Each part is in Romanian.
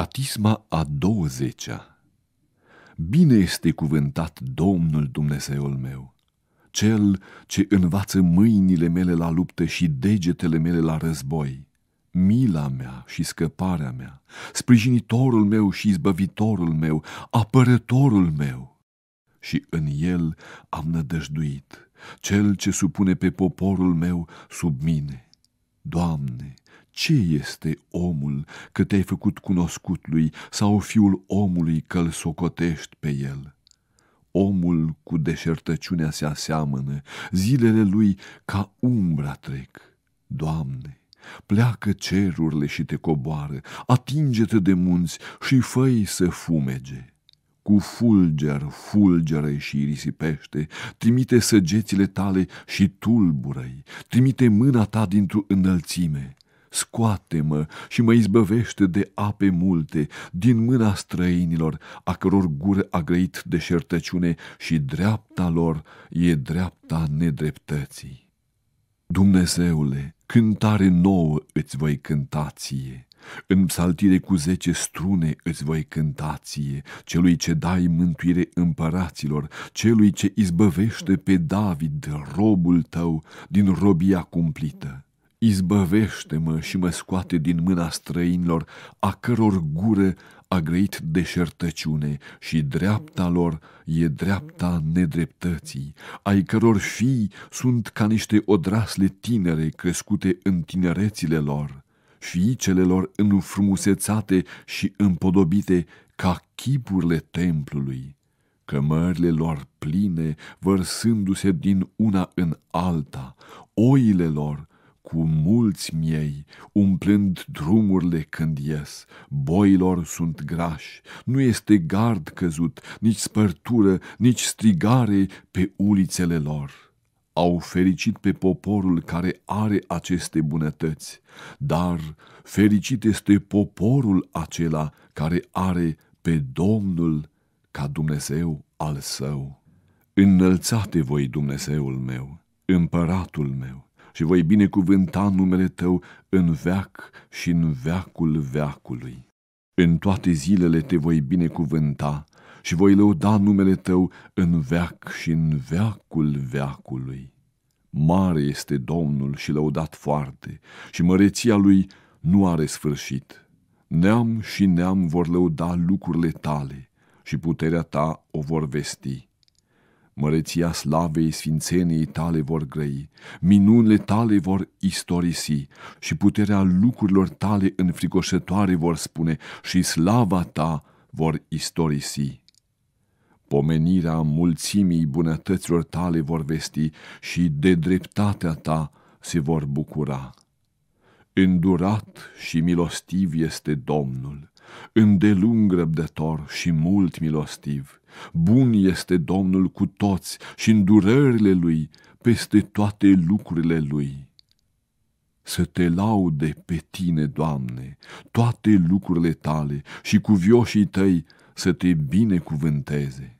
Catisma a douăzecea Bine este cuvântat Domnul Dumnezeul meu, Cel ce învață mâinile mele la luptă și degetele mele la război, mila mea și scăparea mea, sprijinitorul meu și izbăvitorul meu, apărătorul meu. Și în el am nădăjduit, Cel ce supune pe poporul meu sub mine. Doamne, ce este omul că te-ai făcut cunoscut lui sau fiul omului că l socotești pe el? Omul cu deșertăciunea se aseamănă, zilele lui ca umbra trec. Doamne, pleacă cerurile și te coboară, atinge-te de munți și făi să fumege. Cu fulger fulgere și risipește, trimite săgețile tale și tulbură -i. trimite mâna ta dintr-o înălțime scoate-mă și mă izbăvește de ape multe, din mâna străinilor, a căror gură a grăit șertăciune și dreapta lor e dreapta nedreptății. Dumnezeule, cântare nouă îți voi cânta ție. În psaltire cu zece strune îți voi cântație, celui ce dai mântuire împăraților, celui ce izbăvește pe David, robul tău, din robia cumplită. Izbăvește-mă și mă scoate din mâna străinilor, a căror gură a grăit deșertăciune și dreapta lor e dreapta nedreptății, ai căror fii sunt ca niște odrasle tinere crescute în tinerețile lor, fiicele lor înfrumusețate și împodobite ca chipurile templului, cămările lor pline vărsându-se din una în alta, oile lor cu mulți miei, umplând drumurile când ies, boilor sunt grași, nu este gard căzut, nici spărtură, nici strigare pe ulițele lor. Au fericit pe poporul care are aceste bunătăți, dar fericit este poporul acela care are pe Domnul ca Dumnezeu al său. Înălțate voi Dumnezeul meu, împăratul meu, și voi binecuvânta numele tău în veac și în veacul veacului. În toate zilele te voi binecuvânta și voi lăuda numele tău în veac și în veacul veacului. Mare este Domnul și lăudat foarte, și măreția lui nu are sfârșit. Neam și neam vor lăuda lucrurile tale și puterea ta o vor vesti. Măreția slavei sfințeniei tale vor grăi, minunile tale vor istorisi și puterea lucrurilor tale înfricoșătoare vor spune și slava ta vor istorisi. Pomenirea mulțimii bunătăților tale vor vesti și de dreptatea ta se vor bucura. Îndurat și milostiv este Domnul, îndelung răbdător și mult milostiv. Bun este Domnul cu toți și îndurările Lui peste toate lucrurile Lui. Să te laude pe tine, Doamne, toate lucrurile tale și cu vioșii tăi să te binecuvânteze.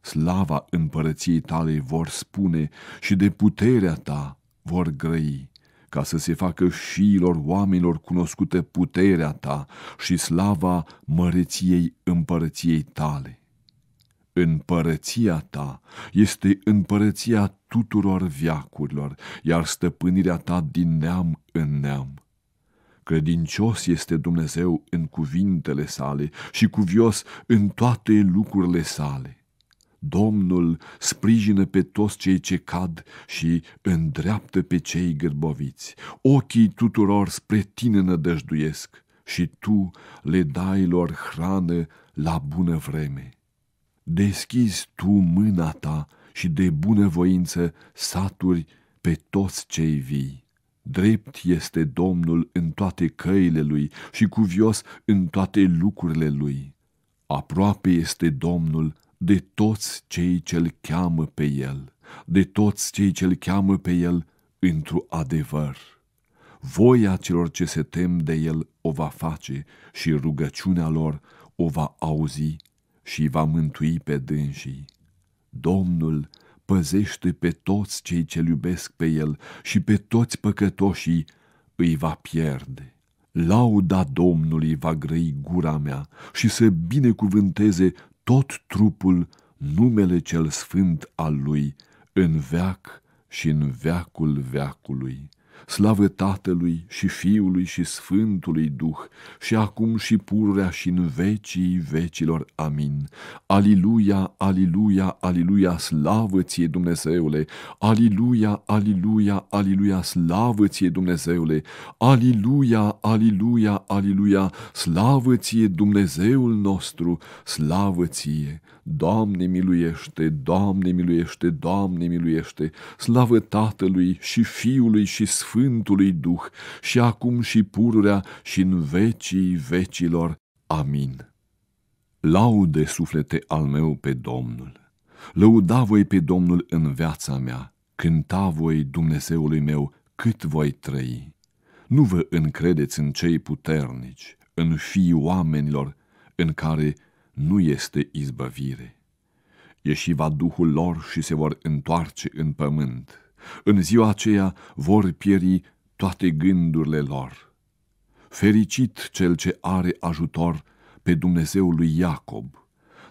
Slava împărăției tale vor spune și de puterea ta vor grăi ca să se facă șiilor oamenilor cunoscute puterea ta și slava măreției împărăției tale. Împărăția ta este împărăția tuturor viacurilor, iar stăpânirea ta din neam în neam. Credincios este Dumnezeu în cuvintele sale și cuvios în toate lucrurile sale. Domnul sprijină pe toți cei ce cad și îndreaptă pe cei gârboviți. Ochii tuturor spre tine nădăjduiesc și tu le dai lor hrană la bună vreme. Deschizi tu mâna ta și de voință saturi pe toți cei vii. Drept este Domnul în toate căile lui și cuvios în toate lucrurile lui. Aproape este Domnul de toți cei ce-l cheamă pe el, de toți cei ce-l cheamă pe el întru adevăr. Voia celor ce se tem de el o va face și rugăciunea lor o va auzi și va mântui pe dânsii. Domnul păzește pe toți cei ce iubesc pe el și pe toți păcătoșii îi va pierde. Lauda Domnului va grăi gura mea și să binecuvânteze tot trupul numele cel sfânt al lui, în veac și în veacul veacului. Slavă Tatălui și Fiului și Sfântului Duh, și acum și pururea și în vecii vecilor. Amin. Aliluia, aliluia, aliluia, slavă ție Dumnezeule! Aliluia, aliluia, aliluia, slavă ție Dumnezeule! Aliluia, aliluia, aliluia, slavă ție Dumnezeul nostru, slavă ție! Doamne miluiește, Doamne miluiește, Doamne miluiește, slavă Tatălui și Fiului și Sfântului Duh, și acum și pururea și în vecii vecilor. Amin. Laude suflete al meu pe Domnul, lăuda voi pe Domnul în viața mea, cânta voi Dumnezeului meu cât voi trăi. Nu vă încredeți în cei puternici, în fii oamenilor, în care nu este izbăvire. Ieși va Duhul lor și se vor întoarce în pământ. În ziua aceea vor pieri toate gândurile lor. Fericit cel ce are ajutor pe Dumnezeul lui Iacob,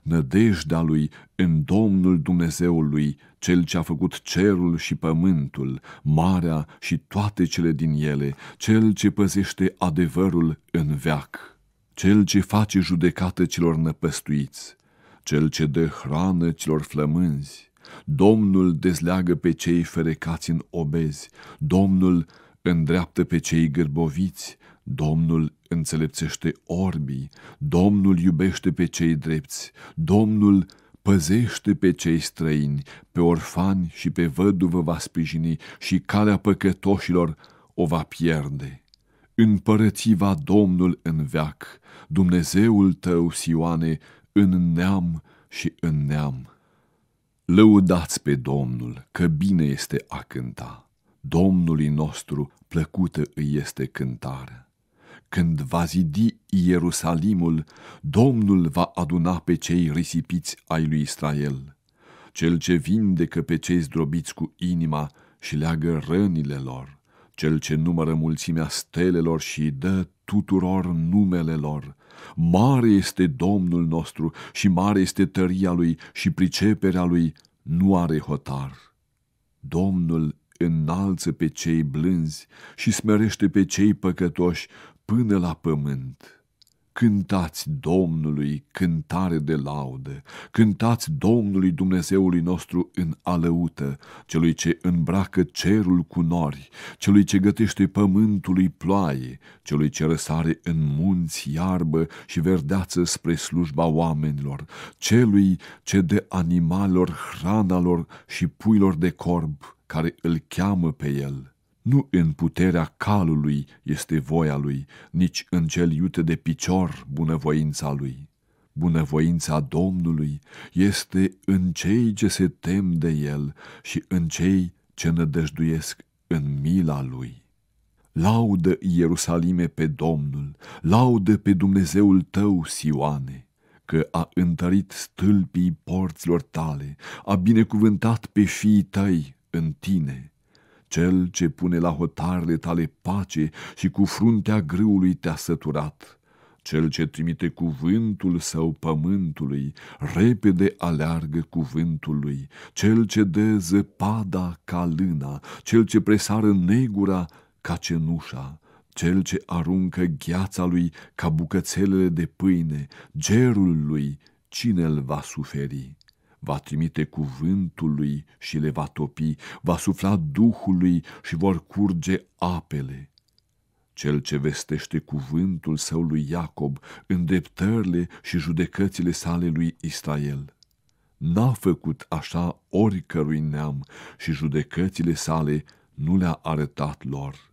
nădejdea lui în Domnul Dumnezeului, cel ce a făcut cerul și pământul, marea și toate cele din ele, cel ce păzește adevărul în veac cel ce face judecată celor năpăstuiți, cel ce dă hrană celor flămânzi, Domnul dezleagă pe cei ferecați în obezi, Domnul îndreaptă pe cei gârboviți, Domnul înțelepțește orbii, Domnul iubește pe cei drepți, Domnul păzește pe cei străini, pe orfani și pe văduvă va sprijini și calea păcătoșilor o va pierde. Împărățiva Domnul în veac, Dumnezeul tău, Sioane, în neam și în neam. Lăudați pe Domnul, că bine este a cânta. Domnului nostru plăcută îi este cântarea. Când va zidi Ierusalimul, Domnul va aduna pe cei risipiți ai lui Israel. Cel ce vindecă pe cei zdrobiți cu inima și leagă rănile lor, cel ce numără mulțimea stelelor și dă tuturor numele lor. Mare este Domnul nostru și mare este tăria lui și priceperea lui, nu are hotar. Domnul înalță pe cei blânzi și smerește pe cei păcătoși până la pământ. Cântați Domnului cântare de laudă, cântați Domnului Dumnezeului nostru în alăută, celui ce îmbracă cerul cu nori, celui ce gătește pământului ploaie, celui ce răsare în munți iarbă și verdeață spre slujba oamenilor, celui ce de animalor, hranalor și puilor de corb, care îl cheamă pe el. Nu în puterea calului este voia lui, nici în cel iute de picior bunăvoința lui. Bunăvoința Domnului este în cei ce se tem de el și în cei ce nădăjduiesc în mila lui. Laudă, Ierusalime, pe Domnul, laudă pe Dumnezeul tău, Sioane, că a întărit stâlpii porților tale, a binecuvântat pe fiii tăi în tine cel ce pune la hotarele tale pace și cu fruntea grâului te-a săturat, cel ce trimite cuvântul său pământului, repede aleargă cuvântul lui, cel ce dă zăpada ca lâna, cel ce presară negura ca cenușa, cel ce aruncă gheața lui ca bucățelele de pâine, gerul lui, cine îl va suferi? va trimite cuvântului și le va topi, va sufla Duhului și vor curge apele. Cel ce vestește cuvântul său lui Iacob, îndreptările și judecățile sale lui Israel. N-a făcut așa oricărui neam și judecățile sale nu le-a arătat lor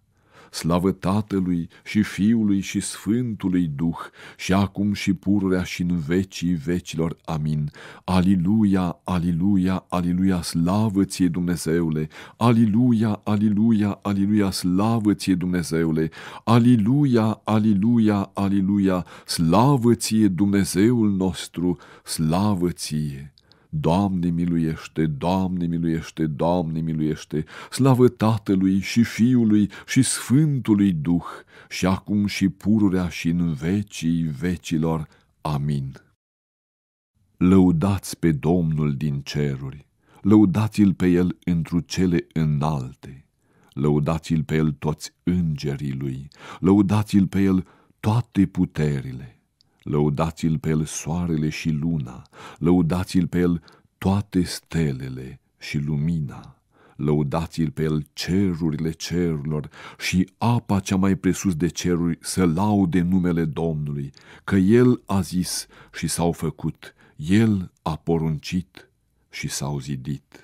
slavă Tatălui și Fiului și Sfântului Duh, și acum și pururea și în vecii vecilor. Amin. Aliluia, aliluia, aliluia, slavă ție Dumnezeule! Aliluia, aliluia, aliluia, slavă ție Dumnezeule! Aliluia, aliluia, aliluia, slavă ție Dumnezeul nostru, slavă ție! Doamne miluiește, Doamne miluiește, Doamne miluiește, slavă Tatălui și Fiului și Sfântului Duh, și acum și pururea și în vecii vecilor. Amin. Lăudați pe Domnul din ceruri, lăudați-L pe El întru cele înalte, lăudați-L pe El toți îngerii Lui, lăudați-L pe El toate puterile Lăudați-l pe el soarele și luna, lăudați-l pe el toate stelele și lumina, lăudați-l pe el cerurile cerurilor și apa cea mai presus de ceruri să laude numele Domnului, că el a zis și s-au făcut, el a poruncit și s-au zidit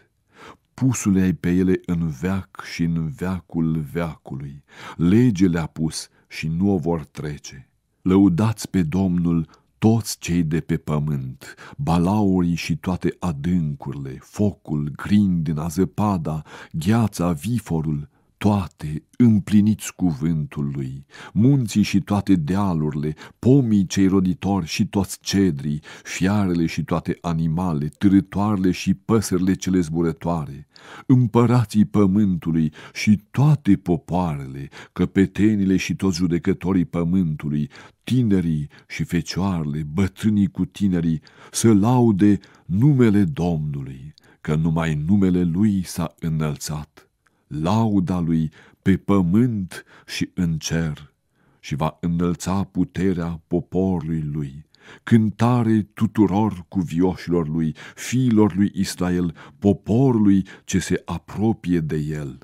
pusul ai pe ele în veac și în veacul veacului. legele a pus și nu o vor trece. Lăudați pe Domnul toți cei de pe pământ, balaurii și toate adâncurile, focul, grindina, zăpada, gheața, viforul, toate împliniți cuvântul lui, munții și toate dealurile, pomii cei roditori și toți cedrii, fiarele și toate animale, târătoarele și păsările cele zburătoare, împărații pământului și toate popoarele, căpetenile și toți judecătorii pământului, tinerii și fecioarele, bătrânii cu tinerii, să laude numele Domnului, că numai numele Lui s-a înălțat lauda lui pe pământ și în cer și va înălța puterea poporului lui. Cântare tuturor cuvioșilor lui, fiilor lui Israel, poporului ce se apropie de el.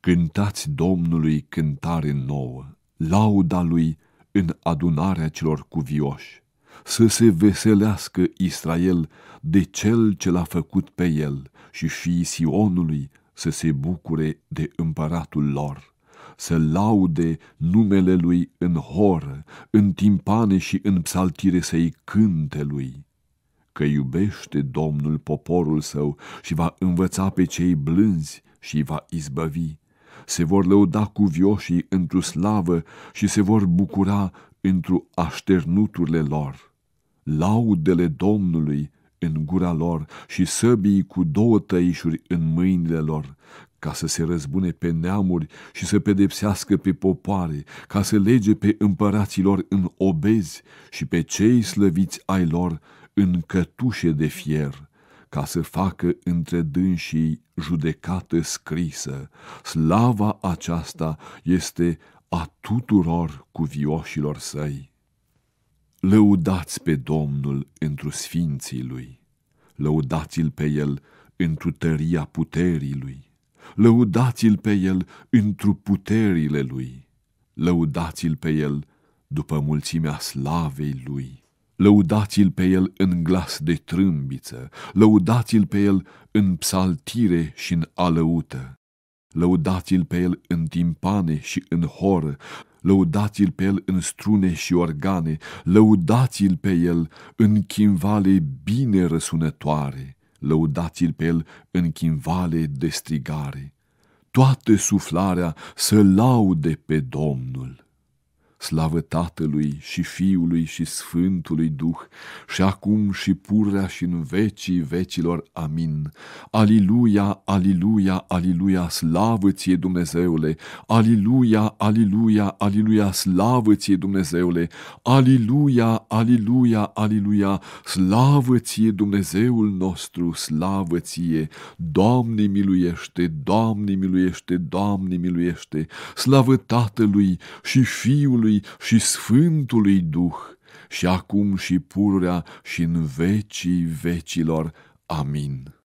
Cântați Domnului cântare nouă, lauda lui în adunarea celor cuvioși. Să se veselească Israel de cel ce l-a făcut pe el și fiii Sionului să se bucure de împăratul lor, să laude numele lui în horă, în timpane și în psaltire să-i cânte lui, că iubește Domnul poporul său și va învăța pe cei blânzi și va izbăvi. Se vor lăuda cu vioșii într-o slavă și se vor bucura într-o așternuturile lor. Laudele Domnului în gura lor și săbii cu două tăișuri în mâinile lor, ca să se răzbune pe neamuri și să pedepsească pe popoare, ca să lege pe lor în obezi și pe cei slăviți ai lor în cătușe de fier, ca să facă între dânsii judecată scrisă. Slava aceasta este a tuturor cuvioșilor săi. Lăudați pe Domnul întru sfinții lui, lăudați-l pe el întru tăria puterii lui, lăudați-l pe el întru puterile lui, lăudați-l pe el după mulțimea slavei lui, lăudați-l pe el în glas de trâmbiță, lăudați-l pe el în psaltire și în alăută, lăudați-l pe el în timpane și în horă, lăudați-l pe el în strune și organe, lăudați-l pe el în chimvale bine răsunătoare, lăudați-l pe el în chimvale de strigare. Toată suflarea să laude pe Domnul slavă Tatălui și Fiului și Sfântului Duh, și acum și purrea și în vecii vecilor. Amin. Aliluia, aliluia, aliluia, slavă ție Dumnezeule! Aliluia, aliluia, aliluia, slavă ție Dumnezeule! Aliluia, aliluia, aliluia, slavă ție Dumnezeul nostru, slavă ție! Doamne miluiește, Doamne miluiește, Doamne miluiește, slavă Tatălui și Fiului Tatălui și Sfântului Duh, și acum și pururea și în vecii vecilor. Amin.